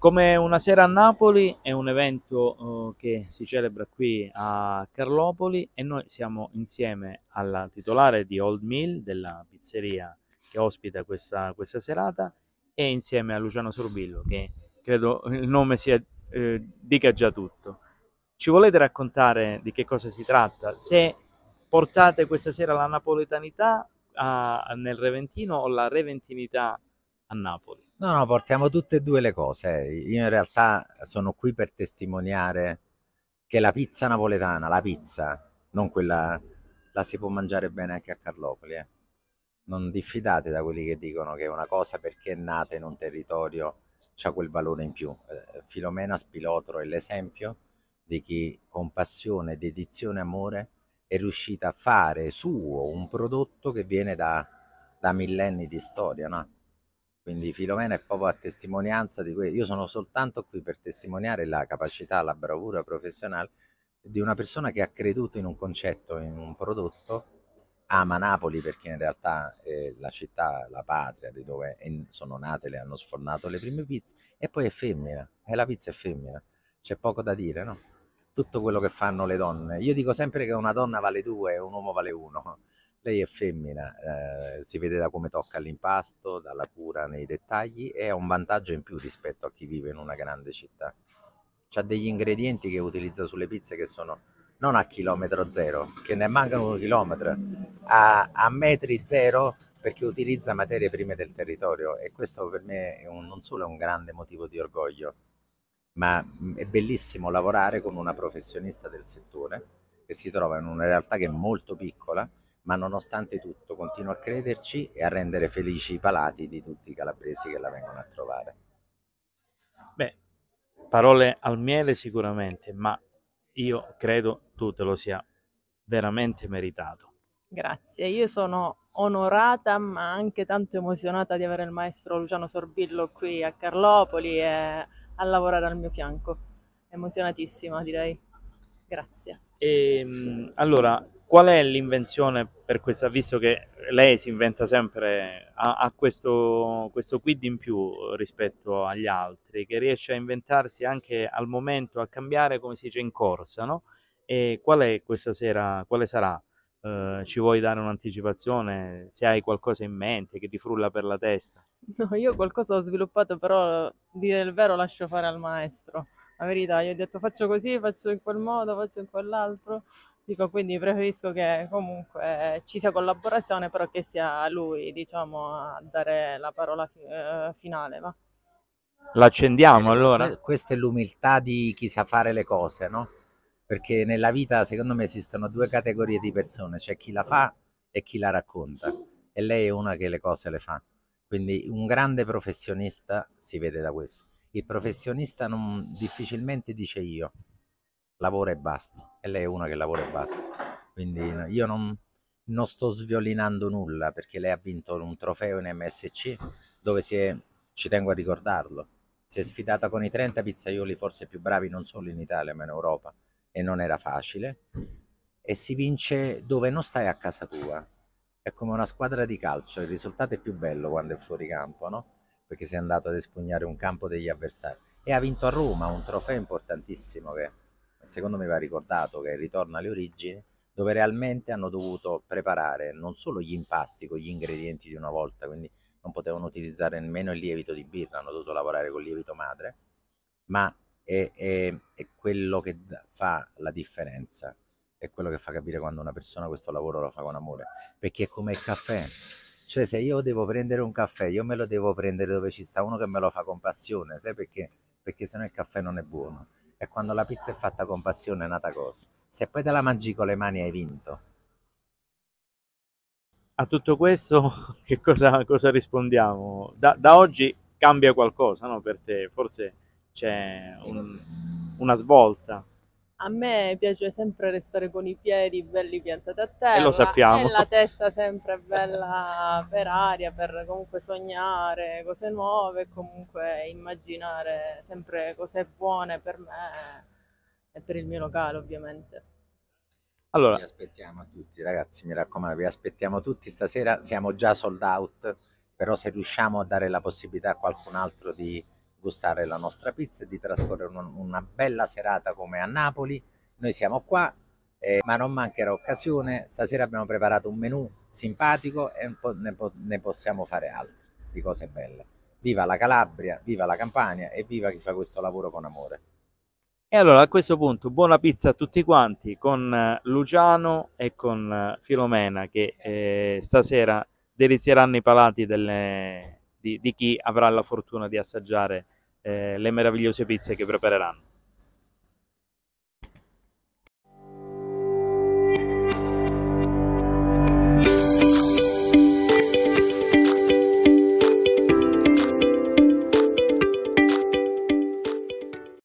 Come una sera a Napoli è un evento eh, che si celebra qui a Carlopoli e noi siamo insieme alla titolare di Old Mill, della pizzeria che ospita questa, questa serata, e insieme a Luciano Sorbillo, che credo il nome sia, eh, dica già tutto. Ci volete raccontare di che cosa si tratta? Se portate questa sera la napoletanità a, nel Reventino o la reventinità a Napoli. No, no, portiamo tutte e due le cose. Io in realtà sono qui per testimoniare che la pizza napoletana, la pizza, non quella, la si può mangiare bene anche a Carlopoli. Eh. Non diffidate da quelli che dicono che una cosa perché è nata in un territorio ha quel valore in più. Eh, Filomena Spilotro è l'esempio di chi con passione, dedizione e amore è riuscita a fare suo un prodotto che viene da, da millenni di storia, no? Quindi Filomena è proprio a testimonianza di questo. Io sono soltanto qui per testimoniare la capacità, la bravura professionale di una persona che ha creduto in un concetto, in un prodotto, ama Napoli perché in realtà è la città, la patria di dove sono nate, le hanno sfornato le prime pizze, e poi è femmina, e la pizza è femmina, c'è poco da dire, no? Tutto quello che fanno le donne. Io dico sempre che una donna vale due e un uomo vale uno. Lei è femmina, eh, si vede da come tocca l'impasto, dalla cura nei dettagli e ha un vantaggio in più rispetto a chi vive in una grande città. Ha degli ingredienti che utilizza sulle pizze che sono non a chilometro zero, che ne mancano un chilometro, a, a metri zero perché utilizza materie prime del territorio e questo per me è un, non solo è un grande motivo di orgoglio, ma mm, è bellissimo lavorare con una professionista del settore che si trova in una realtà che è molto piccola ma nonostante tutto continuo a crederci e a rendere felici i palati di tutti i calabresi che la vengono a trovare. Beh, parole al miele sicuramente, ma io credo tu te lo sia veramente meritato. Grazie, io sono onorata ma anche tanto emozionata di avere il maestro Luciano Sorbillo qui a Carlopoli e a lavorare al mio fianco. Emozionatissima direi. Grazie. E, ehm, allora, Qual è l'invenzione per questa, visto che lei si inventa sempre, ha, ha questo, questo quid in più rispetto agli altri, che riesce a inventarsi anche al momento, a cambiare come si dice in corsa, no? E qual è questa sera, quale sarà? Eh, ci vuoi dare un'anticipazione? Se hai qualcosa in mente che ti frulla per la testa? No, io qualcosa ho sviluppato, però dire il vero lascio fare al maestro la verità, io ho detto faccio così, faccio in quel modo, faccio in quell'altro Dico, quindi preferisco che comunque ci sia collaborazione, però che sia lui diciamo, a dare la parola fi eh, finale. Va? L'accendiamo eh, allora? Questa è l'umiltà di chi sa fare le cose, no? Perché nella vita secondo me esistono due categorie di persone, c'è chi la fa e chi la racconta. E lei è una che le cose le fa. Quindi un grande professionista si vede da questo. Il professionista non, difficilmente dice io, lavora e basta. E lei è una che lavora e basta. Quindi io non, non sto sviolinando nulla perché lei ha vinto un trofeo in MSC dove si è, ci tengo a ricordarlo, si è sfidata con i 30 pizzaioli forse più bravi non solo in Italia ma in Europa e non era facile e si vince dove non stai a casa tua. È come una squadra di calcio, il risultato è più bello quando è fuori campo, no? Perché sei andato ad espugnare un campo degli avversari e ha vinto a Roma un trofeo importantissimo che secondo me va ricordato che ritorna alle origini, dove realmente hanno dovuto preparare non solo gli impasti con gli ingredienti di una volta, quindi non potevano utilizzare nemmeno il lievito di birra, hanno dovuto lavorare col lievito madre, ma è, è, è quello che fa la differenza, è quello che fa capire quando una persona questo lavoro lo fa con amore, perché è come il caffè, cioè se io devo prendere un caffè, io me lo devo prendere dove ci sta uno che me lo fa con passione, sai perché? Perché sennò il caffè non è buono è quando la pizza è fatta con passione, è nata cosa. Se poi te la mangi con le mani hai vinto. A tutto questo che cosa, cosa rispondiamo? Da, da, oggi cambia qualcosa no? per te, forse c'è un, una svolta. A me piace sempre restare con i piedi belli piantati a terra. E lo sappiamo. E la testa sempre bella per aria, per comunque sognare cose nuove, comunque immaginare sempre cose buone per me e per il mio locale, ovviamente. Allora, vi aspettiamo tutti, ragazzi, mi raccomando, vi aspettiamo tutti stasera, siamo già sold out, però se riusciamo a dare la possibilità a qualcun altro di gustare la nostra pizza e di trascorrere una bella serata come a Napoli. Noi siamo qua, eh, ma non mancherà occasione. Stasera abbiamo preparato un menù simpatico e ne, po ne possiamo fare altri di cose belle. Viva la Calabria, viva la Campania e viva chi fa questo lavoro con amore. E allora a questo punto buona pizza a tutti quanti con eh, Luciano e con eh, Filomena che eh, stasera delizieranno i palati delle, di, di chi avrà la fortuna di assaggiare eh, le meravigliose pizze che prepareranno.